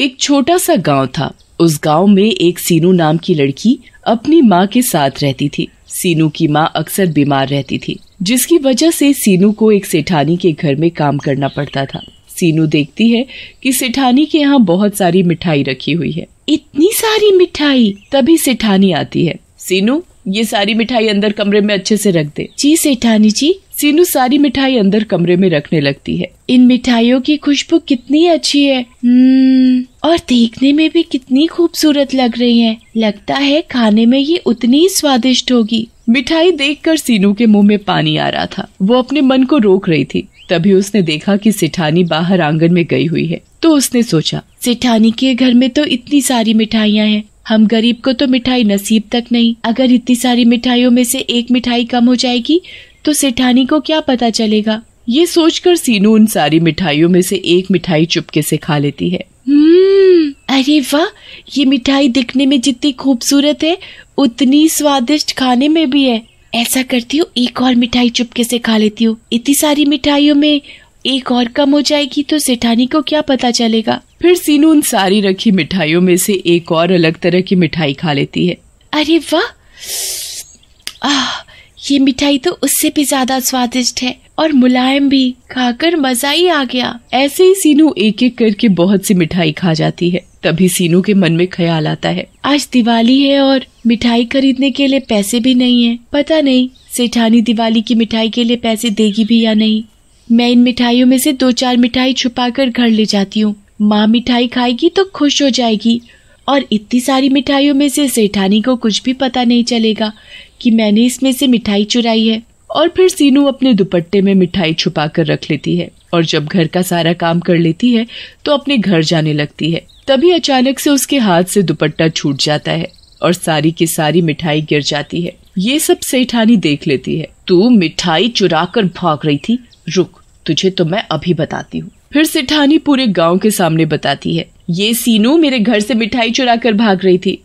एक छोटा सा गांव था उस गांव में एक सीनू नाम की लड़की अपनी माँ के साथ रहती थी सीनू की माँ अक्सर बीमार रहती थी जिसकी वजह से सीनू को एक सेठानी के घर में काम करना पड़ता था सीनू देखती है कि सेठानी के यहाँ बहुत सारी मिठाई रखी हुई है इतनी सारी मिठाई तभी सेठानी आती है सीनू ये सारी मिठाई अंदर कमरे में अच्छे से रख दे जी सेठानी जी सीनू सारी मिठाई अंदर कमरे में रखने लगती है इन मिठाइयों की खुशबू कितनी अच्छी है हम्म, और देखने में भी कितनी खूबसूरत लग रही है लगता है खाने में ये उतनी स्वादिष्ट होगी मिठाई देखकर सीनू के मुंह में पानी आ रहा था वो अपने मन को रोक रही थी तभी उसने देखा कि सिठानी बाहर आंगन में गई हुई है तो उसने सोचा सिठानी के घर में तो इतनी सारी मिठाइयाँ हैं हम गरीब को तो मिठाई नसीब तक नहीं अगर इतनी सारी मिठाइयों में से एक मिठाई कम हो जाएगी तो सेठानी को क्या पता चलेगा ये सोचकर सीनू उन सारी मिठाइयों में से एक मिठाई चुपके से खा लेती है हम्म, अरे वाह ये मिठाई दिखने में जितनी खूबसूरत है उतनी स्वादिष्ट खाने में भी है ऐसा करती हूँ एक और मिठाई चुपके से खा लेती हूँ इतनी सारी मिठाइयों में एक और कम हो जाएगी तो सेठानी को क्या पता चलेगा फिर सीनू उन सारी रखी मिठाइयों में से एक और अलग तरह की मिठाई खा लेती है अरे वाह ये मिठाई तो उससे भी ज्यादा स्वादिष्ट है और मुलायम भी खाकर मजा ही आ गया ऐसे ही सीनू एक एक करके बहुत सी मिठाई खा जाती है तभी सीनू के मन में ख्याल आता है आज दिवाली है और मिठाई खरीदने के लिए पैसे भी नहीं है पता नहीं सेठानी दिवाली की मिठाई के लिए पैसे देगी भी या नहीं मैं इन मिठाइयों में से दो चार मिठाई छुपा कर घर ले जाती हूँ माँ मिठाई खाएगी तो खुश हो जाएगी और इतनी सारी मिठाइयों में से सेठानी को कुछ भी पता नहीं चलेगा कि मैंने इसमें से मिठाई चुराई है और फिर सीनू अपने दुपट्टे में मिठाई छुपा कर रख लेती है और जब घर का सारा काम कर लेती है तो अपने घर जाने लगती है तभी अचानक से उसके हाथ से दुपट्टा छूट जाता है और सारी की सारी मिठाई गिर जाती है ये सब सेठानी देख लेती है तू मिठाई चुरा कर भाग रही थी रुक तुझे तो मैं अभी बताती हूँ फिर सेठानी पूरे गांव के सामने बताती है ये सीनू मेरे घर से मिठाई चुरा कर भाग रही थी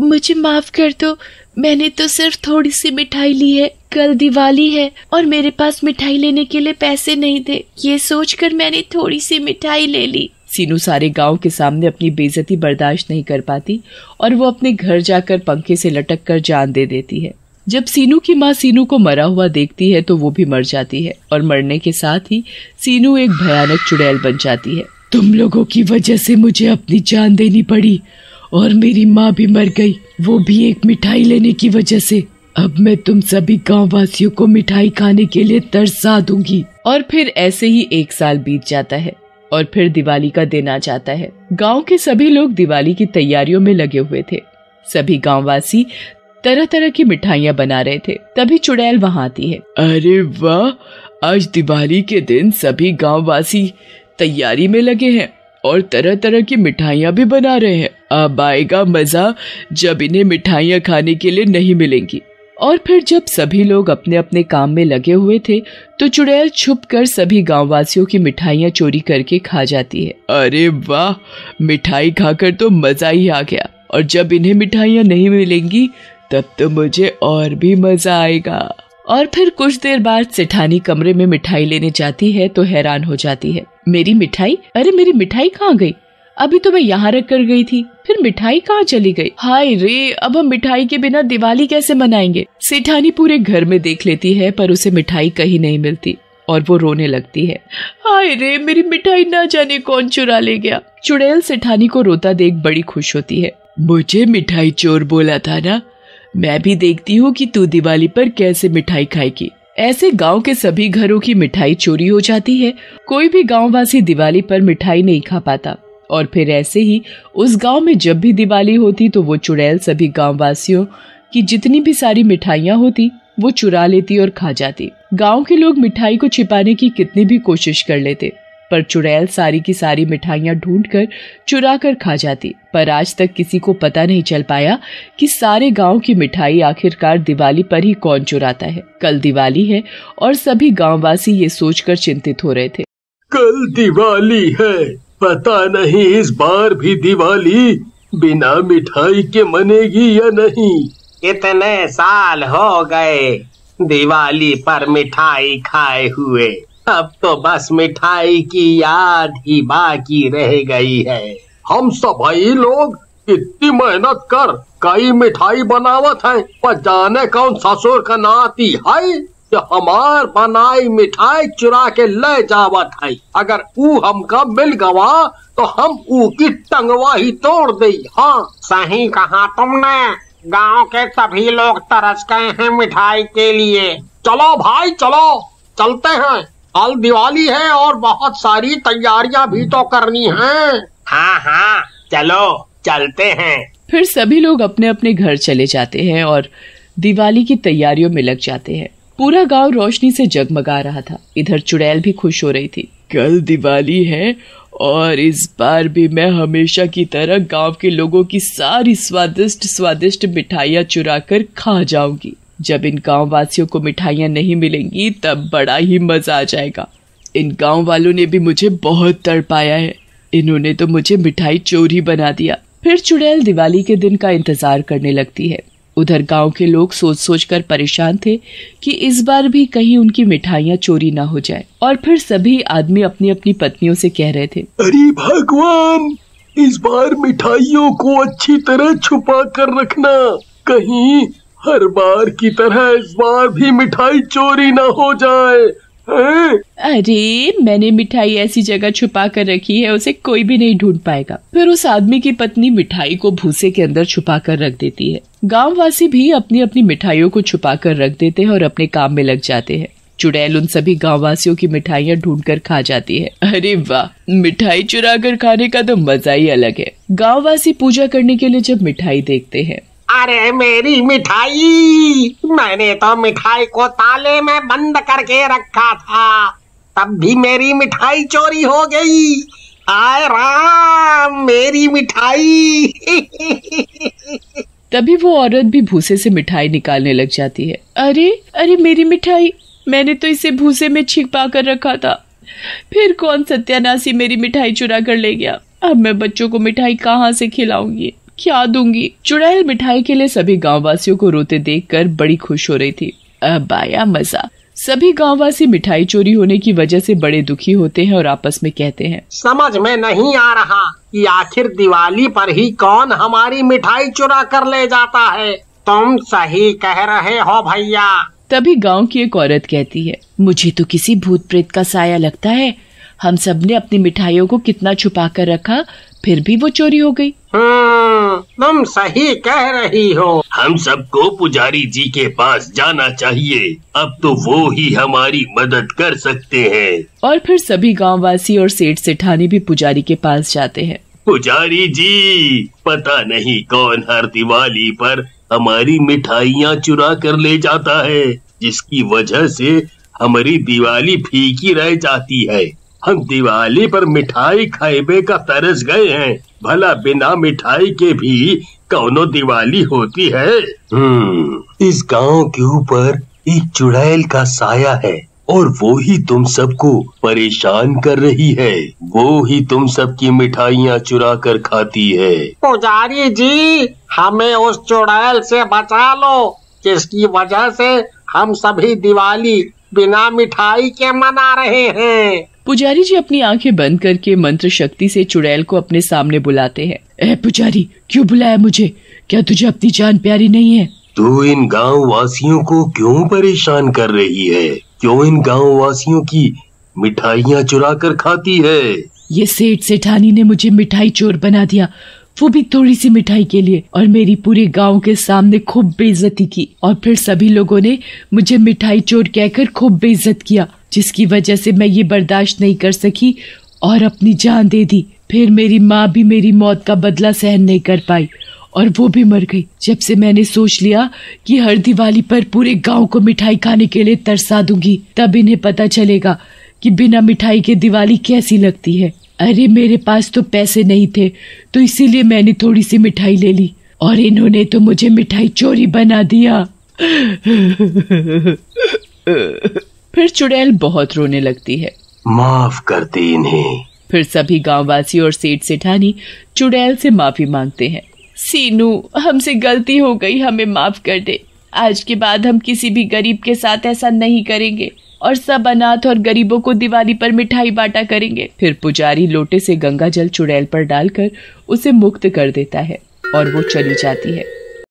मुझे माफ कर दो तो, मैंने तो सिर्फ थोड़ी सी मिठाई ली है कल दिवाली है और मेरे पास मिठाई लेने के लिए पैसे नहीं थे ये सोचकर मैंने थोड़ी सी मिठाई ले ली सीनू सारे गांव के सामने अपनी बेजती बर्दाश्त नहीं कर पाती और वो अपने घर जाकर पंखे से लटक कर जान दे देती है जब सीनू की माँ सीनू को मरा हुआ देखती है तो वो भी मर जाती है और मरने के साथ ही सीनू एक भयानक चुड़ैल बन जाती है तुम लोगों की वजह से मुझे अपनी जान देनी पड़ी और मेरी माँ भी मर गई वो भी एक मिठाई लेने की वजह से अब मैं तुम सभी गाँव वासियों को मिठाई खाने के लिए तरसा दूंगी और फिर ऐसे ही एक साल बीत जाता है और फिर दिवाली का दिन आ जाता है गांव के सभी लोग दिवाली की तैयारियों में लगे हुए थे सभी गांववासी तरह तरह की मिठाइयाँ बना रहे थे तभी चुड़ैल वहाँ आती है अरे वाह आज दिवाली के दिन सभी गाँव वासी तैयारी में लगे हैं और तरह तरह की मिठाइयाँ भी बना रहे हैं अब आएगा मज़ा जब इन्हें मिठाइयाँ खाने के लिए नहीं मिलेंगी और फिर जब सभी लोग अपने अपने काम में लगे हुए थे तो चुड़ैल छुप कर सभी गाँव वासियों की मिठाइयाँ चोरी करके खा जाती है अरे वाह मिठाई खाकर तो मज़ा ही आ गया और जब इन्हें मिठाइयाँ नहीं मिलेंगी तब तो मुझे और भी मज़ा आएगा और फिर कुछ देर बाद सेठानी कमरे में मिठाई लेने जाती है तो हैरान हो जाती है मेरी मिठाई अरे मेरी मिठाई कहाँ गई अभी तो मैं यहाँ रख कर गई थी फिर मिठाई कहाँ चली गई हाय रे अब हम मिठाई के बिना दिवाली कैसे मनाएंगे सेठानी पूरे घर में देख लेती है पर उसे मिठाई कहीं नहीं मिलती और वो रोने लगती है हाय रे मेरी मिठाई ना जाने कौन चुरा ले गया चुड़ैल सेठानी को रोता देख बड़ी खुश होती है मुझे मिठाई चोर बोला था ना मैं भी देखती हूँ कि तू दिवाली पर कैसे मिठाई खाएगी ऐसे गांव के सभी घरों की मिठाई चोरी हो जाती है कोई भी गाँव वासी दिवाली पर मिठाई नहीं खा पाता और फिर ऐसे ही उस गांव में जब भी दिवाली होती तो वो चुड़ैल सभी गाँव वासियों की जितनी भी सारी मिठाइयाँ होती वो चुरा लेती और खा जाती गांव के लोग मिठाई को छिपाने की कितनी भी कोशिश कर लेते पर चुड़ैल सारी की सारी मिठाइयाँ ढूंढ कर चुरा कर खा जाती पर आज तक किसी को पता नहीं चल पाया कि सारे गांव की मिठाई आखिरकार दिवाली पर ही कौन चुराता है कल दिवाली है और सभी गांववासी ये सोचकर चिंतित हो रहे थे कल दिवाली है पता नहीं इस बार भी दिवाली बिना मिठाई के मनेगी या नहीं इतने साल हो गए दिवाली पर मिठाई खाए हुए अब तो बस मिठाई की याद ही बाकी रह गई है हम सभी लोग इतनी मेहनत कर कई मिठाई बनावत है पर जाने कौन ससुर का नाती है जो हमार बनाई मिठाई चुरा के ले जावत है अगर ऊ हमका मिल गवा तो हम ऊ की टंगवा ही तोड़ दे हाँ सही कहा तुमने गांव के सभी लोग तरस गए हैं मिठाई के लिए चलो भाई चलो चलते हैं कल दिवाली है और बहुत सारी तैयारियां भी तो करनी हैं। हाँ हाँ चलो चलते हैं फिर सभी लोग अपने अपने घर चले जाते हैं और दिवाली की तैयारियों में लग जाते हैं पूरा गांव रोशनी से जगमगा रहा था इधर चुड़ैल भी खुश हो रही थी कल दिवाली है और इस बार भी मैं हमेशा की तरह गांव के लोगों की सारी स्वादिष्ट स्वादिष्ट मिठाइयाँ चुरा कर खा जाऊंगी जब इन गांव वासियों को मिठाइयाँ नहीं मिलेंगी तब बड़ा ही मज़ा आ जाएगा इन गांव वालों ने भी मुझे बहुत तड़पाया है इन्होंने तो मुझे मिठाई चोरी बना दिया फिर चुड़ैल दिवाली के दिन का इंतज़ार करने लगती है उधर गांव के लोग सोच सोच कर परेशान थे कि इस बार भी कहीं उनकी मिठाइयाँ चोरी ना हो जाए और फिर सभी आदमी अपनी अपनी पत्नियों से कह रहे थे अरे भगवान इस बार मिठाइयों को अच्छी तरह छुपा कर रखना कहीं हर बार की तरह इस बार भी मिठाई चोरी ना हो जाए है? अरे मैंने मिठाई ऐसी जगह छुपा कर रखी है उसे कोई भी नहीं ढूंढ पाएगा फिर उस आदमी की पत्नी मिठाई को भूसे के अंदर छुपा कर रख देती है गाँव वासी भी अपनी अपनी मिठाइयों को छुपा कर रख देते हैं और अपने काम में लग जाते हैं चुड़ैल उन सभी गाँव वासियों की मिठाइयाँ ढूंढ कर खा जाती है अरे वाह मिठाई चुरा कर खाने का तो मजा ही अलग है गाँव वासी पूजा करने के लिए जब मिठाई देखते हैं अरे मेरी मिठाई मैंने तो मिठाई को ताले में बंद करके रखा था तब भी मेरी मिठाई चोरी हो गई आए राम मेरी मिठाई तभी वो औरत भी भूसे से मिठाई निकालने लग जाती है अरे अरे मेरी मिठाई मैंने तो इसे भूसे में छिपा कर रखा था फिर कौन सत्यानाशी मेरी मिठाई चुरा कर ले गया अब मैं बच्चों को मिठाई कहाँ से खिलाऊंगी क्या दूंगी चुड़ैल मिठाई के लिए सभी गाँव वासियों को रोते देख कर बड़ी खुश हो रही थी अबाया मजा सभी गाँव वासी मिठाई चोरी होने की वजह से बड़े दुखी होते हैं और आपस में कहते हैं समझ में नहीं आ रहा कि आखिर दिवाली पर ही कौन हमारी मिठाई चुरा कर ले जाता है तुम सही कह रहे हो भैया तभी गांव की एक औरत कहती है मुझे तो किसी भूत प्रेत का साया लगता है हम सब ने अपनी मिठाइयों को कितना छुपा कर रखा फिर भी वो चोरी हो गई हाँ, तुम सही कह रही हो हम सबको पुजारी जी के पास जाना चाहिए अब तो वो ही हमारी मदद कर सकते हैं और फिर सभी गांववासी और सेठ सेठानी भी पुजारी के पास जाते हैं पुजारी जी पता नहीं कौन हर दिवाली पर हमारी मिठाइयाँ चुरा कर ले जाता है जिसकी वजह से हमारी दिवाली फीकी रह जाती है हम दिवाली पर मिठाई खाइबे का तरस गए हैं भला बिना मिठाई के भी कौनो दिवाली होती है हम्म। इस गांव के ऊपर एक चुड़ैल का साया है और वो ही तुम सबको परेशान कर रही है वो ही तुम सबकी मिठाइयाँ चुरा कर खाती है पुजारी जी हमें उस चुड़ैल से बचा लो जिसकी वजह से हम सभी दिवाली बिना मिठाई के मना रहे हैं पुजारी जी अपनी आंखें बंद करके मंत्र शक्ति से चुड़ैल को अपने सामने बुलाते हैं ए पुजारी क्यों बुलाया मुझे क्या तुझे अपनी जान प्यारी नहीं है तू इन गांव वासियों को क्यों परेशान कर रही है क्यों इन गांव वासियों की मिठाइयाँ चुरा कर खाती है ये सेठ सेठानी ने मुझे मिठाई चोर बना दिया वो भी थोड़ी सी मिठाई के लिए और मेरी पूरे गांव के सामने खूब बेइज्जती की और फिर सभी लोगों ने मुझे मिठाई चोर कहकर खूब बेइज्जत किया जिसकी वजह से मैं ये बर्दाश्त नहीं कर सकी और अपनी जान दे दी फिर मेरी माँ भी मेरी मौत का बदला सहन नहीं कर पाई और वो भी मर गई जब से मैंने सोच लिया कि हर दिवाली पर पूरे गांव को मिठाई खाने के लिए तरसा दूंगी तब इन्हें पता चलेगा कि बिना मिठाई के दिवाली कैसी लगती है अरे मेरे पास तो पैसे नहीं थे तो इसीलिए मैंने थोड़ी सी मिठाई ले ली और इन्होंने तो मुझे मिठाई चोरी बना दिया फिर चुड़ैल बहुत रोने लगती है माफ कर दी इन्हें फिर सभी गांववासी और सेठ सेठानी चुड़ैल से माफी मांगते हैं सीनू हमसे गलती हो गई हमें माफ कर दे आज के बाद हम किसी भी गरीब के साथ ऐसा नहीं करेंगे और सब अनाथ और गरीबों को दिवाली पर मिठाई बांटा करेंगे फिर पुजारी लोटे से गंगा जल चुड़ैल पर डालकर उसे मुक्त कर देता है और वो चली जाती है